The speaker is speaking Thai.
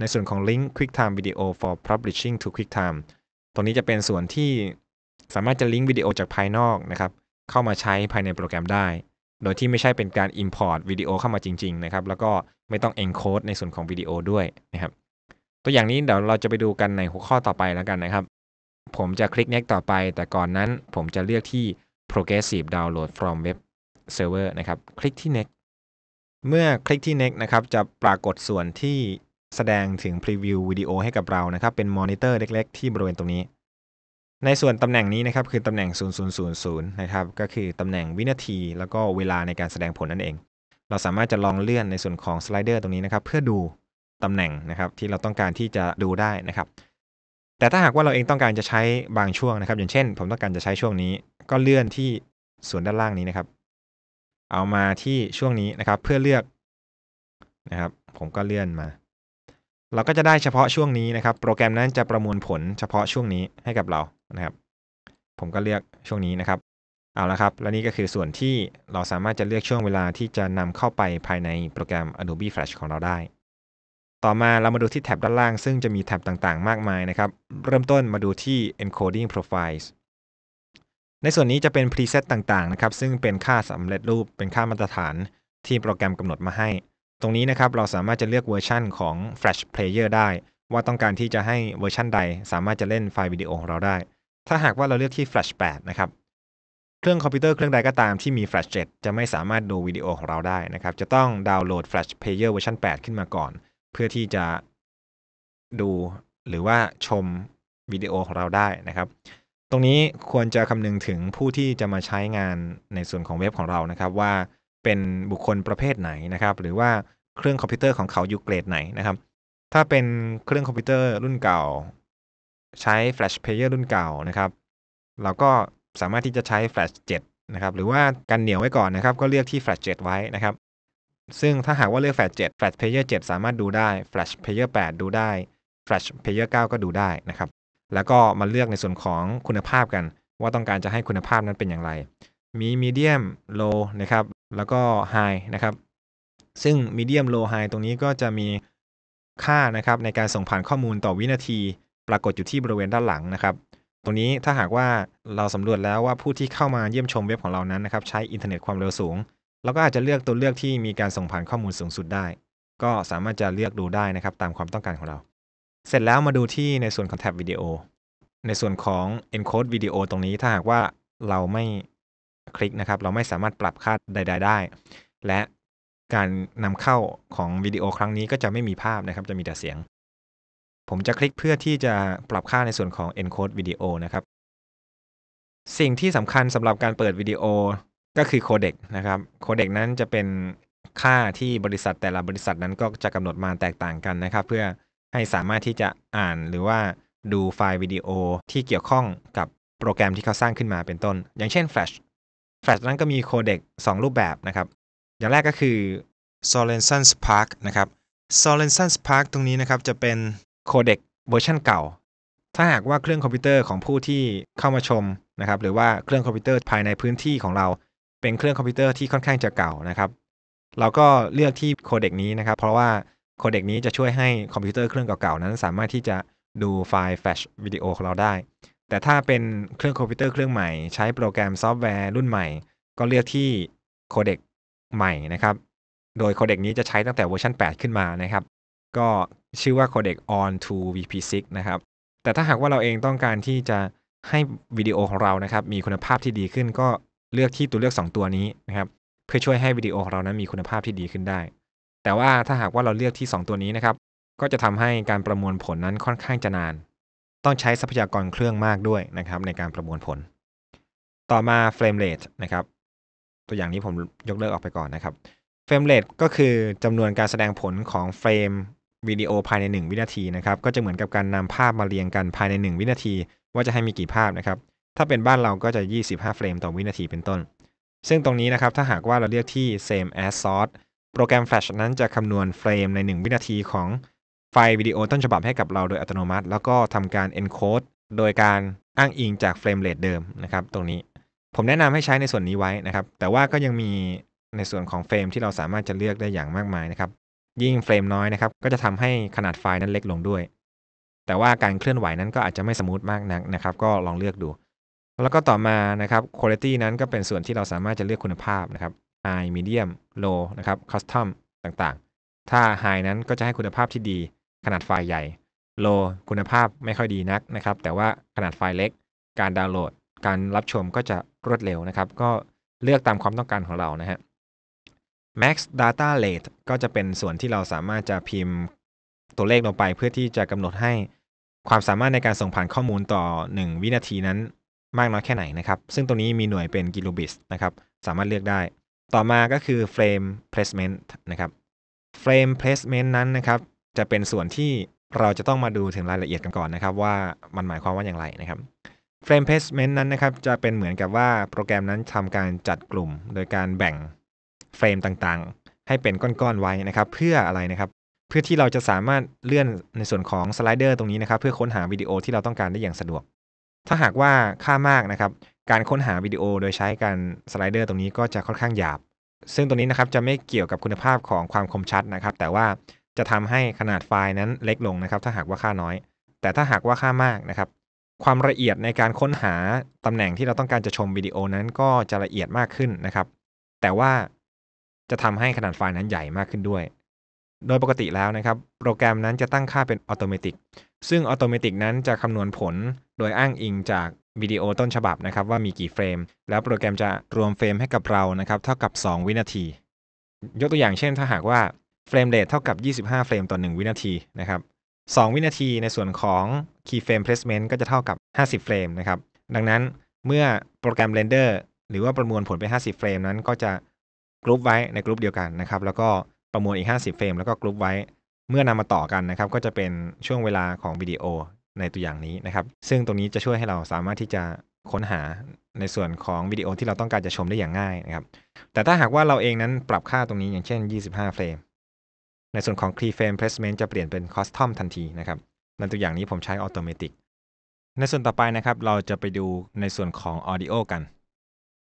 ในส่วนของ Link QuickTime Video for Publishing to QuickTime ตรงนี้จะเป็นส่วนที่สามารถจะลิงก์วิดีโอจากภายนอกนะครับ เข้ามาใช้ภายในโปรแกรมได้ โดยที่ไม่ใช่เป็นการ Import วิดีโอเข้ามาจริงๆ นะครับ แล้วก็ไม่ต้อง Encode ในส่วนของวิดีโอด้วยนะครับ ตัวอย่างนี้เดี๋ยวเราจะไปดูกันในหัวข้อต่อไปแล้วกันนะครับ ผมจะคลิก next ต่อไป แต่ก่อนนั้นผมจะเลือกที่ progressive download from web server นะครับคลิกที่ next เมื่อคลิกที่ next นะครับจะปรากฏส่วนที่แสดงถึงพรีวิววิดีโอให้กับเรานะครับ เป็นมอนิเตอร์เล็กๆ ที่บริเวณตรงนี้ ในส่วนตำแหน่งนี้นะครับ คือตำแหน่ง 0000 นะครับ ก็คือตำแหน่งวินาที แล้วก็เวลาในการแสดงผลนั่นเอง เราสามารถจะลองเลื่อนในส่วนของสไลเดอร์ตรงนี้นะครับเพื่อดูตำแหน่งนะครับ ที่เราต้องการที่จะดูได้นะครับ แต่ถ้าหากว่าเราเองต้องการจะใช้บางช่วงนะครับ อย่างเช่น ผมต้องการจะใช้ช่วงนี้ ก็เลื่อนที่ส่วนด้านล่างนี้นะครับ เอามาที่ช่วงนี้นะครับ เพื่อเลือกนะครับ ผมก็เลื่อนมาเราก็จะได้เฉพาะช่วงนี้นะครับ โปรแกรมนั้นจะประมวลผลเฉพาะช่วงนี้ให้กับเรา นะครับ ผมก็เลือกช่วงนี้นะครับ เอาละครับ และนี่ก็คือส่วนที่เราสามารถจะเลือกช่วงเวลาที่จะนำเข้าไปภายในโปรแกรม Adobe Flash ของเราได้ ต่อมาเรามาดูที่แท็บด้านล่างซึ่งจะมีแท็บต่างๆมากมายนะครับ เริ่มต้นมาดูที่ encoding profiles ในส่วนนี้จะเป็น preset ต่างๆ นะครับ ซึ่งเป็นค่าสำเร็จรูป เป็นค่ามาตรฐาน ที่โปรแกรมกำหนดมาให้ตรงนี้นะครับเราสามารถจะเลือกเวอร์ชันของ Flash Player ได้ ว่าต้องการที่จะให้เวอร์ชันใด สามารถจะเล่นไฟล์วิดีโอของเราได้ ถ้าหากว่าเราเลือกที่ Flash 8 นะครับ เครื่องคอมพิวเตอร์เครื่องใดก็ตามที่มี Flash 7จะไม่สามารถดูวิดีโอของเราได้นะครับ จะต้องดาวน์โหลด Flash Player เวอร์ชัน8 ขึ้นมาก่อน เพื่อที่จะดูหรือว่าชมวิดีโอของเราได้นะครับ ตรงนี้ควรจะคำนึงถึงผู้ที่จะมาใช้งานในส่วนของเว็บของเรานะครับว่าเป็นบุคคลประเภทไหนนะครับ หรือว่าเครื่องคอมพิวเตอร์ของเขาอยู่เกรดไหนนะครับ ถ้าเป็นเครื่องคอมพิวเตอร์รุ่นเก่า ใช้แฟลชเพ l เยอร์รุ่นเก่านะครับ เราก็สามารถที่จะใช้แฟลช7นะครับ หรือว่ากันเหนียวไว้ก่อนนะครับ ก็เลือกที่แฟลช7ไว้นะครับ ซึ่งถ้าหากว่าเลือกแฟลช7แฟลชเพ l เยอร์7สามารถดูได้แฟลชเพ l เยอร์8ดูได้แฟลชเพ l เยอร์9ก็ดูได้นะครับ แล้วก็มาเลือกในส่วนของคุณภาพกัน ว่าต้องการจะให้คุณภาพนั้นเป็นอย่างไร มีมีเดียมโลนะครับแล้วก็ High นะครับ ซึ่ง Medium Low High ตรงนี้ก็จะมีค่านะครับในการส่งผ่านข้อมูลต่อวินาที ปรากฏอยู่ที่บริเวณด้านหลังนะครับ ตรงนี้ถ้าหากว่าเราสำรวจแล้วว่าผู้ที่เข้ามาเยี่ยมชมเว็บของเรานั้นนะครับ ใช้อินเทอร์เน็ตความเร็วสูงเราก็อาจจะเลือกตัวเลือกที่มีการส่งผ่านข้อมูลสูงสุดได้ ก็สามารถจะเลือกดูได้นะครับตามความต้องการของเรา เสร็จแล้วมาดูที่ในส่วนของแท็บวิดีโอในส่วนของ encode video ตรงนี้ถ้าหากว่าเราไม่คลิกนะครับเราไม่สามารถปรับค่าใด ๆ ได้ และการนำเข้าของวิดีโอครั้งนี้ก็จะไม่มีภาพนะครับจะมีแต่เสียง ผมจะคลิกเพื่อที่จะปรับค่าในส่วนของ encode วิดีโอนะครับสิ่งที่สำคัญสำหรับการเปิดวิดีโอก็คือโคเด็กนะครับโคเด็กนั้นจะเป็นค่าที่บริษัทแต่ละบริษัทนั้นก็จะกำหนดมาแตกต่างกันนะครับเพื่อให้สามารถที่จะอ่านหรือว่าดูไฟล์วิดีโอที่เกี่ยวข้องกับโปรแกรมที่เขาสร้างขึ้นมาเป็นต้น อย่างเช่น Flash แฟลชนั้นก็มีโคเดก2รูปแบบนะครับ อย่างแรกก็คือ Solenson Spark นะครับ Solenson Spark ตรงนี้นะครับจะเป็นโคเดกเวอร์ชันเก่าถ้าหากว่าเครื่องคอมพิวเตอร์ของผู้ที่เข้ามาชมนะครับหรือว่าเครื่องคอมพิวเตอร์ภายในพื้นที่ของเรา เป็นเครื่องคอมพิวเตอร์ที่ค่อนข้างจะเก่านะครับ เราก็เลือกที่โคเดกนี้นะครับ เพราะว่าโคเดกนี้จะช่วยให้คอมพิวเตอร์เครื่องเก่าๆนั้นสามารถที่จะดูไฟล์แฟลชวิดีโอของเราได้แต่ถ้าเป็นเครื่องคอมพิวเตอร์เครื่องใหม่ใช้โปรแกรมซอฟต์แวร์รุ่นใหม่ ก็เลือกที่โคเด็กใหม่นะครับ โดยโคเด็กนี้จะใช้ตั้งแต่เวอร์ชัน 8 ขึ้นมานะครับ ก็ชื่อว่าคเด็ก on to vp6 นะครับ แต่ถ้าหากว่าเราเองต้องการที่จะให้วิดีโอของเรานะครับ มีคุณภาพที่ดีขึ้น ก็เลือกที่ตัวเลือก 2 ตัวนี้นะครับ เพื่อช่วยให้วิดีโอของเรานั้นมีคุณภาพที่ดีขึ้นได้ แต่ว่าถ้าหากว่าเราเลือกที่ 2 ตัวนี้นะครับก็จะทำให้การประมวลผลนั้นค่อนข้างจะนานต้องใช้ทรัพยากรเครื่องมากด้วยนะครับ ในการประมวลผล ต่อมา frame rate นะครับตัวอย่างนี้ผมยกเลิกออกไปก่อนนะครับเฟรมเรทก็คือจำนวนการแสดงผลของเฟรมวิดีโอภายใน 1 วินาทีนะครับ ก็จะเหมือนกับการนำภาพมาเรียงกันภายใน 1 วินาที ว่าจะให้มีกี่ภาพนะครับ ถ้าเป็นบ้านเราก็จะ 25 เฟรมต่อวินาทีเป็นต้น ซึ่งตรงนี้นะครับถ้าหากว่าเราเลือกที่ same as source โปรแกรม Flash นั้นจะคำนวณเฟรมใน1 วินาทีของไฟล์วิดีโอต้นฉบับให้กับเราโดยอัตโนมัติ แล้วก็ทำการ encode โดยการอ้างอิงจากเฟรมเรทเดิมนะครับตรงนี้ ผมแนะนำให้ใช้ในส่วนนี้ไว้นะครับ แต่ว่าก็ยังมีในส่วนของเฟรมที่เราสามารถจะเลือกได้อย่างมากมายนะครับ ยิ่งเฟรมน้อยนะครับก็จะทำให้ขนาดไฟล์นั้นเล็กลงด้วย แต่ว่าการเคลื่อนไหวนั้นก็อาจจะไม่สมูทมากนักนะครับ ก็ลองเลือกดู แล้วก็ต่อมานะครับคุณภาพนั้นก็เป็นส่วนที่เราสามารถจะเลือกคุณภาพนะครับ high medium low นะครับ custom ต่างๆ ถ้า high นั้นก็จะให้คุณภาพที่ดีขนาดไฟล์ใหญ่โล คุณภาพไม่ค่อยดีนักนะครับ แต่ว่าขนาดไฟล์เล็ก การดาวน์โหลด การรับชมก็จะรวดเร็วนะครับ ก็เลือกตามความต้องการของเรานะฮะ max data rate ก็จะเป็นส่วนที่เราสามารถจะพิมพ์ตัวเลขลงไปเพื่อที่จะกำหนดให้ความสามารถในการส่งผ่านข้อมูลต่อ 1 วินาทีนั้นมากน้อยแค่ไหนนะครับ ซึ่งตรงนี้มีหน่วยเป็นกิโลบิตนะครับสามารถเลือกได้ ต่อมาก็คือ frame placement นะครับ frame placement นั้นนะครับจะเป็นส่วนที่เราจะต้องมาดูถึงรายละเอียดกันก่อนนะครับ ว่ามันหมายความว่าอย่างไรนะครับ Frame Placement นั้นนะครับ จะเป็นเหมือนกับว่าโปรแกรมนั้นทำการจัดกลุ่มโดยการแบ่งเฟรมต่างๆ ให้เป็นก้อนๆไว้นะครับ เพื่ออะไรนะครับ เพื่อที่เราจะสามารถเลื่อนในส่วนของสไลเดอร์ตรงนี้นะครับ เพื่อค้นหาวิดีโอที่เราต้องการได้อย่างสะดวก ถ้าหากว่าค่ามากนะครับ การค้นหาวิดีโอโดยใช้การสไลเดอร์ตรงนี้ก็จะค่อนข้างหยาบ ซึ่งตรงนี้นะครับจะไม่เกี่ยวกับคุณภาพของความคมชัดนะครับ แต่ว่าจะทำให้ขนาดไฟล์นั้นเล็กลงนะครับ ถ้าหากว่าค่าน้อย แต่ถ้าหากว่าค่ามากนะครับ ความละเอียดในการค้นหาตำแหน่งที่เราต้องการจะชมวิดีโอนั้นก็จะละเอียดมากขึ้นนะครับ แต่ว่าจะทำให้ขนาดไฟล์นั้นใหญ่มากขึ้นด้วย โดยปกติแล้วนะครับโปรแกรมนั้นจะตั้งค่าเป็นอัตโนมัติซึ่งอัตโนมัตินั้นจะคำนวณผลโดยอ้างอิงจากวิดีโอต้นฉบับนะครับว่ามีกี่เฟรมแล้วโปรแกรมจะรวมเฟรม ให้กับเรานะครับ เท่ากับ 2 วินาที ยกตัวอย่างเช่น ถ้าหากว่าเฟรมเรทเท่ากับ 25เฟรมต่อ1วินาทีนะครับ2วินาทีในส่วนของ key frame placement ก็จะเท่ากับ 50เฟรมนะครับดังนั้นเมื่อโปรแกรมเรนเดอร์หรือว่าประมวลผลไป 50เฟรมนั้นก็จะ กรุ๊ปไว้ในกรุ๊ปเดียวกันนะครับแล้วก็ประมวลอีก 50เฟรมแล้วก็กรุ๊ปไว้เมื่อนำมาต่อกันนะครับก็จะเป็นช่วงเวลาของวิดีโอในตัวอย่างนี้นะครับซึ่งตรงนี้จะช่วยให้เราสามารถที่จะค้นหาในส่วนของวิดีโอที่เราต้องการจะชมได้อย่างง่ายนะครับแต่ถ้าหากว่าเราเองนั้นปรับค่าตรงนี้อย่างเช่น25เฟรมในส่วนของ key frame placement จะเปลี่ยนเป็น custom ทันทีนะครับในตัวอย่างนี้ผมใช้ automatic ในส่วนต่อไปนะครับเราจะไปดูในส่วนของ audio กัน